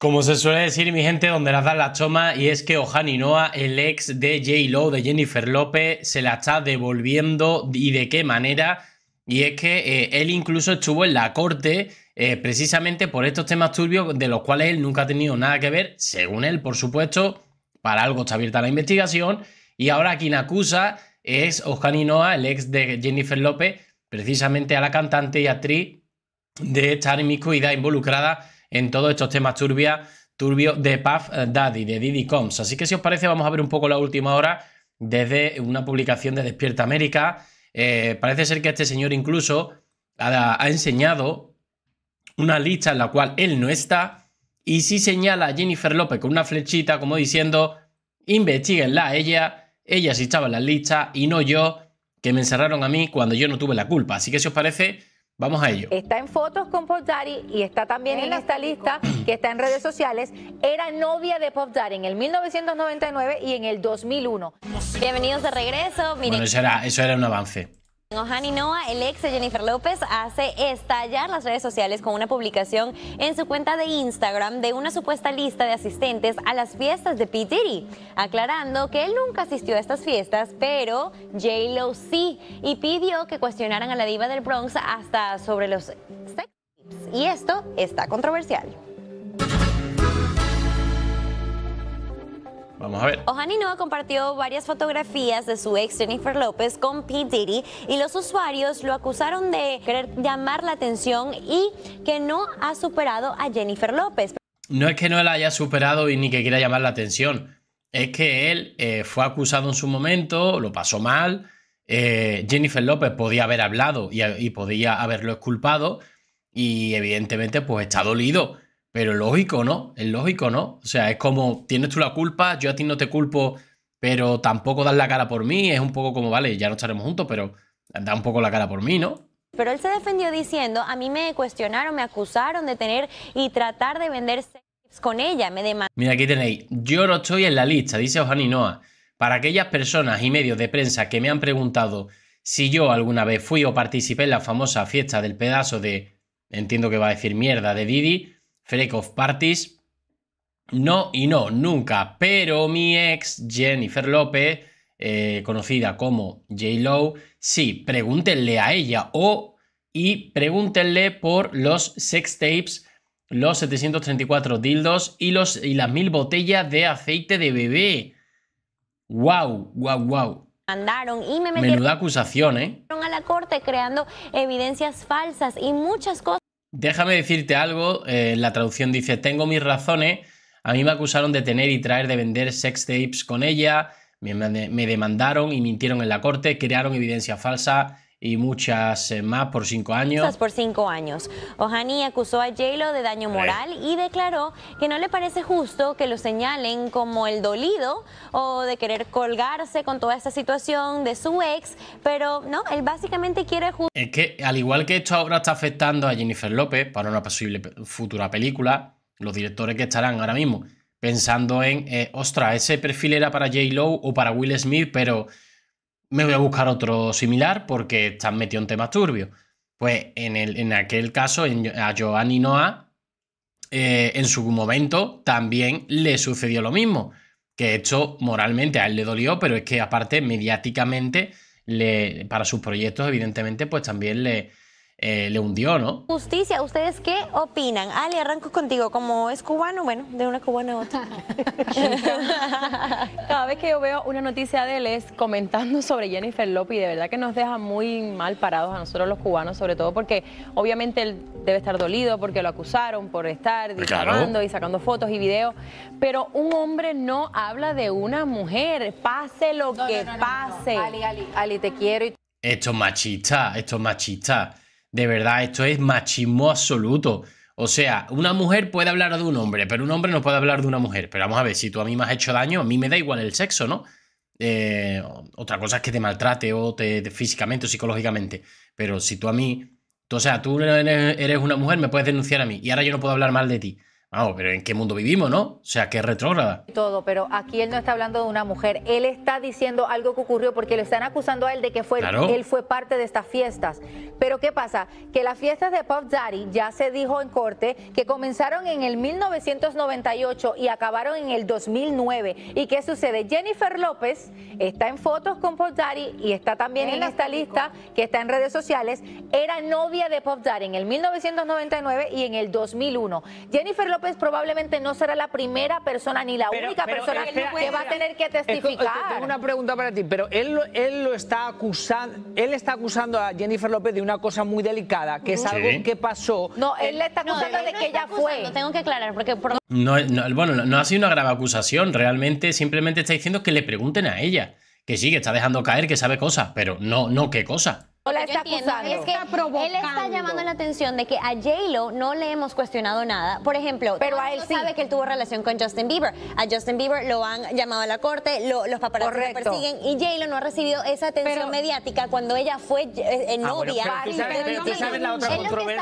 Como se suele decir, mi gente, donde las dan la choma, y es que Ojani el ex de J. Lo, de Jennifer López, se la está devolviendo y de qué manera. Y es que eh, él incluso estuvo en la corte eh, precisamente por estos temas turbios de los cuales él nunca ha tenido nada que ver, según él, por supuesto, para algo está abierta la investigación. Y ahora quien acusa es Ojani el ex de Jennifer López, precisamente a la cantante y actriz de estar inmiscuida involucrada en todos estos temas turbia, turbio de Puff Daddy, de Diddy Combs. Así que si os parece, vamos a ver un poco la última hora desde una publicación de Despierta América. Eh, parece ser que este señor incluso ha, enseñado una lista en la cual él no está y sí señala a Jennifer López con una flechita como diciendo, investiguenla ella, ella sí estaba en la lista y no yo, que me encerraron a mí cuando yo no tuve la culpa. Así que si os parece, Vamos a ello. Está en fotos con Pop Daddy y está también en esta lista que está en redes sociales. Era novia de Pop Daddy en el 1999 y en el 2001. Bienvenidos de regreso. Bueno, eso era, eso era un avance. Ohani Noah, el ex Jennifer López, hace estallar las redes sociales con una publicación en su cuenta de Instagram de una supuesta lista de asistentes a las fiestas de P. Diddy, aclarando que él nunca asistió a estas fiestas, pero J-Lo sí, y pidió que cuestionaran a la diva del Bronx hasta sobre los sex Y esto está controversial. Vamos a ver. Ohani Noa compartió varias fotografías de su ex Jennifer López con P. Diddy y los usuarios lo acusaron de querer llamar la atención y que no ha superado a Jennifer López. No es que no la haya superado y ni que quiera llamar la atención. Es que él eh, fue acusado en su momento, lo pasó mal. Eh, Jennifer López podía haber hablado y, podía haberlo exculpado. Y evidentemente, pues está dolido pero lógico, ¿no? Es lógico, ¿no? O sea, es como, tienes tú la culpa, yo a ti no te culpo, pero tampoco das la cara por mí. Es un poco como, vale, ya no estaremos juntos, pero da un poco la cara por mí, ¿no? Pero él se defendió diciendo, a mí me cuestionaron, me acusaron de tener y tratar de vender sex con ella, me Mira, aquí tenéis, yo no estoy en la lista, dice Ojani Noa. Para aquellas personas y medios de prensa que me han preguntado si yo alguna vez fui o participé en la famosa fiesta del pedazo de, entiendo que va a decir mierda, de Didi, Freak of Parties. No y no, nunca. Pero mi ex, Jennifer López, eh, conocida como J-Lo, sí, pregúntenle a ella o y pregúntenle por los sex tapes, los 734 dildos y, los, y las mil botellas de aceite de bebé. ¡Wow! ¡Wow! ¡Wow! mandaron y me Menuda acusación, ¿eh? a la corte creando evidencias falsas y muchas cosas Déjame decirte algo, eh, la traducción dice, tengo mis razones, a mí me acusaron de tener y traer de vender sex tapes con ella, me demandaron y mintieron en la corte, crearon evidencia falsa, y muchas eh, más por cinco años. Muchas Por cinco años. Ohani acusó a J-Lo de daño moral y declaró que no le parece justo que lo señalen como el dolido o de querer colgarse con toda esta situación de su ex, pero no, él básicamente quiere... Es que al igual que esto ahora está afectando a Jennifer López para una posible futura película, los directores que estarán ahora mismo pensando en, eh, ostras, ese perfil era para J-Lo o para Will Smith, pero me voy a buscar otro similar porque están metido en temas turbios. Pues en, el, en aquel caso, a Giovanni Noah, eh, en su momento también le sucedió lo mismo. Que esto moralmente a él le dolió, pero es que aparte mediáticamente, le, para sus proyectos, evidentemente, pues también le, eh, le hundió, ¿no? Justicia, ¿ustedes qué opinan? Ali, arranco contigo. Como es cubano, bueno, de una cubana a otra. Cada vez que yo veo una noticia de él es comentando sobre Jennifer Lopez, de verdad que nos deja muy mal parados a nosotros los cubanos, sobre todo porque obviamente él debe estar dolido porque lo acusaron por estar disparando y sacando fotos y videos, pero un hombre no habla de una mujer, pase lo que pase. Ali, Ali, te quiero. Esto machita esto machita de verdad, esto es machismo absoluto. O sea, una mujer puede hablar de un hombre, pero un hombre no puede hablar de una mujer. Pero vamos a ver, si tú a mí me has hecho daño, a mí me da igual el sexo, ¿no? Eh, otra cosa es que te maltrate o te, físicamente o psicológicamente. Pero si tú a mí, o sea, tú eres una mujer, me puedes denunciar a mí y ahora yo no puedo hablar mal de ti. Vamos, pero ¿en qué mundo vivimos, no? O sea, qué retrógrada. Todo, pero aquí él no está hablando de una mujer. Él está diciendo algo que ocurrió porque le están acusando a él de que fue él fue parte de estas fiestas. Pero ¿qué pasa? Que las fiestas de Pop Daddy ya se dijo en corte que comenzaron en el 1998 y acabaron en el 2009. ¿Y qué sucede? Jennifer López está en fotos con Pop Daddy y está también en esta lista que está en redes sociales. Era novia de Pop Daddy en el 1999 y en el 2001. Jennifer López López probablemente no será la primera persona ni la única persona que, va a tener que testificar. Tengo una pregunta para ti, pero él, él lo está acusando, él está acusando a Jennifer López de una cosa muy delicada, que es algo que pasó. No, él le está acusando de que ella fue. Tengo que aclarar, porque no, no, bueno, no ha sido una grave acusación. Realmente simplemente está diciendo que le pregunten a ella. Que sí, que está dejando caer que sabe cosas, pero no, no qué cosa la está que está él está llamando la atención de que a J-Lo no le hemos cuestionado nada. Por ejemplo, pero él sabe que él tuvo relación con Justin Bieber. A Justin Bieber lo han llamado a la corte, los paparazzi lo persiguen y J-Lo no ha recibido esa atención mediática cuando ella fue novia. él lo que está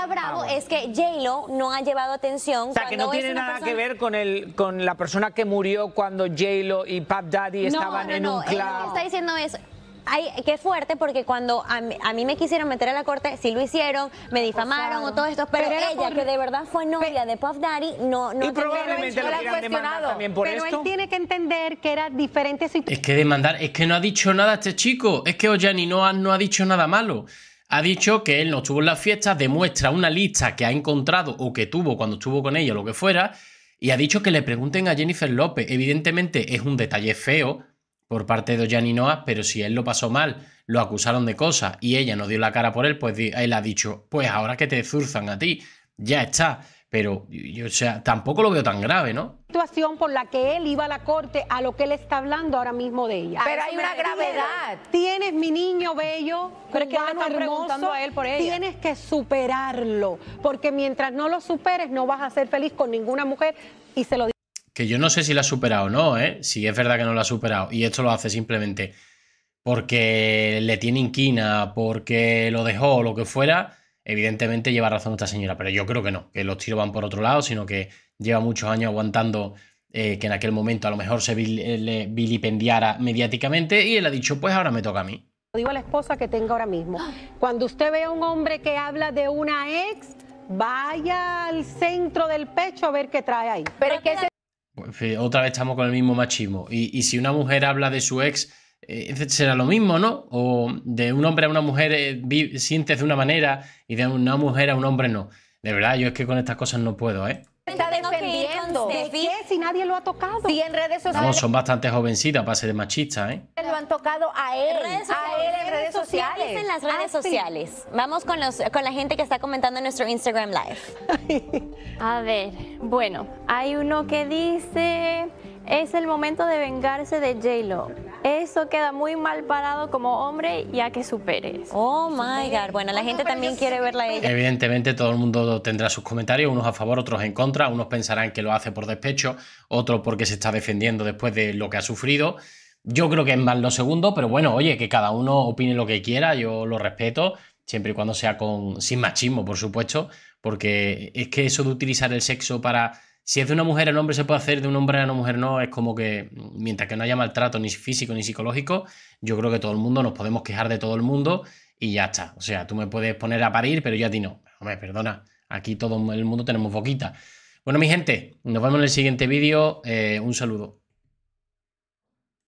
ah, bravo es que J-Lo no ha llevado atención. O sea, que no tiene nada que ver con, el, con la persona que murió cuando J-Lo y Pap Daddy estaban en un no. lo que está diciendo es, que qué fuerte, porque cuando a mí, me quisieron meter a la corte, sí lo hicieron, me difamaron o todo esto, pero, ella, que de verdad fue novia de Puff Daddy, no... no y probablemente lo hubieran también por pero él tiene que entender que era diferente Es que demandar, es que no ha dicho nada este chico, es que Ollani no ha, no ha dicho nada malo. Ha dicho que él no estuvo en las fiestas, demuestra una lista que ha encontrado o que tuvo cuando estuvo con ella, o lo que fuera, y ha dicho que le pregunten a Jennifer López. Evidentemente es un detalle feo, por parte de Gianni Noah, pero si él lo pasó mal, lo acusaron de cosas y ella no dio la cara por él, pues él ha dicho, pues ahora que te zurzan a ti, ya está. Pero, yo, o sea, tampoco lo veo tan grave, ¿no? Situación por la que él iba a la corte, a lo que él está hablando ahora mismo de ella. Pero hay una gravedad. Tienes mi niño bello, pero es que están preguntando a él por ella. Tienes que superarlo, porque mientras no lo superes no vas a ser feliz con ninguna mujer y se lo que yo no sé si la ha superado o no, ¿eh? si es verdad que no la ha superado, y esto lo hace simplemente porque le tiene inquina, porque lo dejó o lo que fuera, evidentemente lleva razón esta señora, pero yo creo que no, que los tiros van por otro lado, sino que lleva muchos años aguantando eh, que en aquel momento a lo mejor se eh, le vilipendiara mediáticamente y él ha dicho, pues ahora me toca a mí. Lo Digo a la esposa que tenga ahora mismo, cuando usted ve a un hombre que habla de una ex, vaya al centro del pecho a ver qué trae ahí. Pero pues, otra vez estamos con el mismo machismo. Y, si una mujer habla de su ex, eh, será lo mismo, ¿no? O de un hombre a una mujer siente eh, sientes de una manera y de una mujer a un hombre no. De verdad, yo es que con estas cosas no puedo, ¿eh? ¿De Si nadie lo ha tocado. y en redes sociales. son bastante jovencitas para ser machistas, ¿eh? Lo han tocado a él. Redes a él en redes sociales. En las ah, redes sociales. Vamos con, con la gente que está comentando en nuestro Instagram Live. a ver, bueno, hay uno que dice. Es el momento de vengarse de J-Lo eso queda muy mal parado como hombre ya que supere. Oh my god. Bueno, la gente también quiere verla Evidentemente todo el mundo tendrá sus comentarios, unos a favor, otros en contra, unos pensarán que lo hace por despecho, otros porque se está defendiendo después de lo que ha sufrido. Yo creo que es más lo segundo, pero bueno, oye, que cada uno opine lo que quiera, yo lo respeto, siempre y cuando sea con sin machismo, por supuesto, porque es que eso de utilizar el sexo para si es de una mujer a un hombre se puede hacer, de un hombre a una mujer no, es como que mientras que no haya maltrato ni físico ni psicológico, yo creo que todo el mundo nos podemos quejar de todo el mundo y ya está. O sea, tú me puedes poner a parir, pero ya a ti no. Hombre, perdona, aquí todo el mundo tenemos boquita. Bueno, mi gente, nos vemos en el siguiente vídeo. Eh, un saludo.